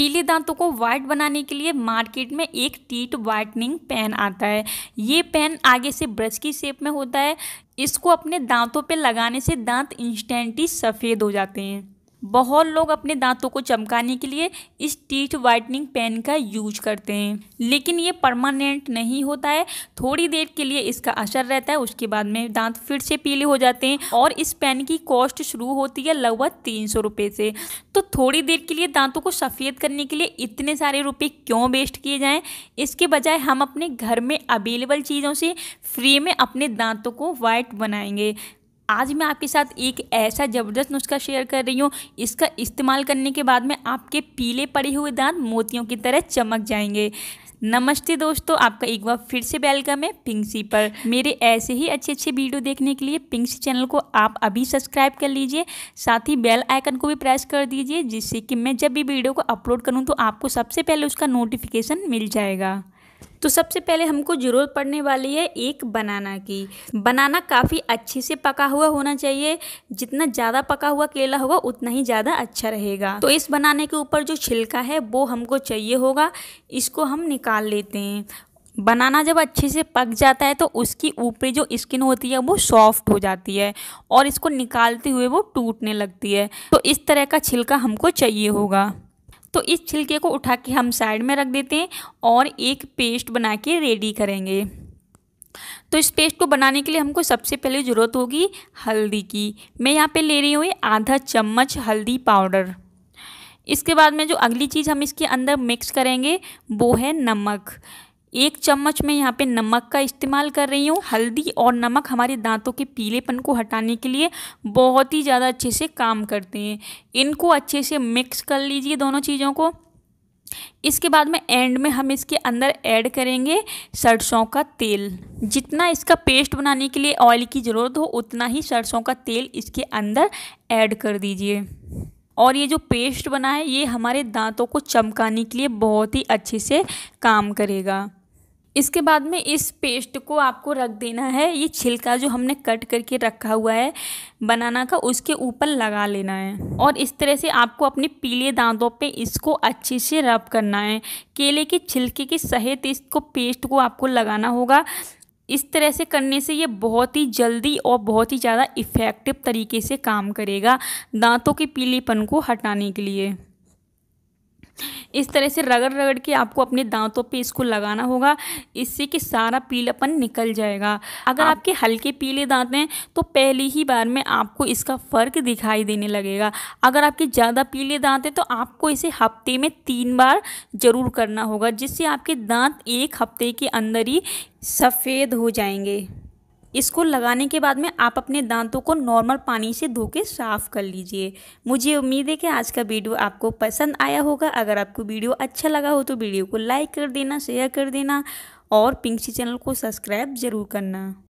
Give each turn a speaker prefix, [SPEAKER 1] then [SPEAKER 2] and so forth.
[SPEAKER 1] पीले दांतों को व्हाइट बनाने के लिए मार्केट में एक टीट व्हाइटनिंग पेन आता है ये पेन आगे से ब्रश की शेप में होता है इसको अपने दांतों पे लगाने से दांत इंस्टेंटली सफ़ेद हो जाते हैं बहुत लोग अपने दांतों को चमकाने के लिए इस टीथ वाइटनिंग पेन का यूज करते हैं लेकिन ये परमानेंट नहीं होता है थोड़ी देर के लिए इसका असर रहता है उसके बाद में दांत फिर से पीले हो जाते हैं और इस पेन की कॉस्ट शुरू होती है लगभग तीन सौ रुपये से तो थोड़ी देर के लिए दांतों को सफ़ेद करने के लिए इतने सारे रुपये क्यों वेस्ट किए जाएँ इसके बजाय हम अपने घर में अवेलेबल चीज़ों से फ्री में अपने दांतों को वाइट बनाएंगे आज मैं आपके साथ एक ऐसा ज़बरदस्त नुस्खा शेयर कर रही हूँ इसका इस्तेमाल करने के बाद में आपके पीले पड़े हुए दांत मोतियों की तरह चमक जाएंगे नमस्ते दोस्तों आपका एक बार फिर से वेलकम है पिंक्सी पर मेरे ऐसे ही अच्छे अच्छे वीडियो देखने के लिए पिंक्सी चैनल को आप अभी सब्सक्राइब कर लीजिए साथ ही बेल आइकन को भी प्रेस कर दीजिए जिससे कि मैं जब भी वीडियो को अपलोड करूँ तो आपको सबसे पहले उसका नोटिफिकेशन मिल जाएगा तो सबसे पहले हमको ज़रूरत पड़ने वाली है एक बनाना की बनाना काफ़ी अच्छे से पका हुआ होना चाहिए जितना ज़्यादा पका हुआ केला होगा उतना ही ज़्यादा अच्छा रहेगा तो इस बनाने के ऊपर जो छिलका है वो हमको चाहिए होगा इसको हम निकाल लेते हैं बनाना जब अच्छे से पक जाता है तो उसकी ऊपरी जो स्किन होती है वो सॉफ्ट हो जाती है और इसको निकालते हुए वो टूटने लगती है तो इस तरह का छिलका हमको चाहिए होगा तो इस छिलके को उठा के हम साइड में रख देते हैं और एक पेस्ट बना के रेडी करेंगे तो इस पेस्ट को बनाने के लिए हमको सबसे पहले ज़रूरत होगी हल्दी की मैं यहाँ पे ले रही हूँ आधा चम्मच हल्दी पाउडर इसके बाद में जो अगली चीज़ हम इसके अंदर मिक्स करेंगे वो है नमक एक चम्मच मैं यहाँ पे नमक का इस्तेमाल कर रही हूँ हल्दी और नमक हमारे दांतों के पीलेपन को हटाने के लिए बहुत ही ज़्यादा अच्छे से काम करते हैं इनको अच्छे से मिक्स कर लीजिए दोनों चीज़ों को इसके बाद में एंड में हम इसके अंदर ऐड करेंगे सरसों का तेल जितना इसका पेस्ट बनाने के लिए ऑयल की ज़रूरत हो उतना ही सरसों का तेल इसके अंदर ऐड कर दीजिए और ये जो पेस्ट बना है ये हमारे दांतों को चमकाने के लिए बहुत ही अच्छे से काम करेगा इसके बाद में इस पेस्ट को आपको रख देना है ये छिलका जो हमने कट करके रखा हुआ है बनाना का उसके ऊपर लगा लेना है और इस तरह से आपको अपने पीले दांतों पे इसको अच्छे से रब करना है केले के छिलके के सहित इसको पेस्ट को आपको लगाना होगा इस तरह से करने से ये बहुत ही जल्दी और बहुत ही ज़्यादा इफ़ेक्टिव तरीके से काम करेगा दांतों के पीलेपन को हटाने के लिए इस तरह से रगड़ रगड़ के आपको अपने दांतों पे इसको लगाना होगा इससे कि सारा पीलापन निकल जाएगा अगर आप... आपके हल्के पीले दांत हैं तो पहली ही बार में आपको इसका फ़र्क दिखाई देने लगेगा अगर आपके ज़्यादा पीले दांत हैं तो आपको इसे हफ्ते में तीन बार ज़रूर करना होगा जिससे आपके दांत एक हफ्ते के अंदर ही सफ़ेद हो जाएंगे इसको लगाने के बाद में आप अपने दांतों को नॉर्मल पानी से धो के साफ़ कर लीजिए मुझे उम्मीद है कि आज का वीडियो आपको पसंद आया होगा अगर आपको वीडियो अच्छा लगा हो तो वीडियो को लाइक कर देना शेयर कर देना और पिंक्सी चैनल को सब्सक्राइब ज़रूर करना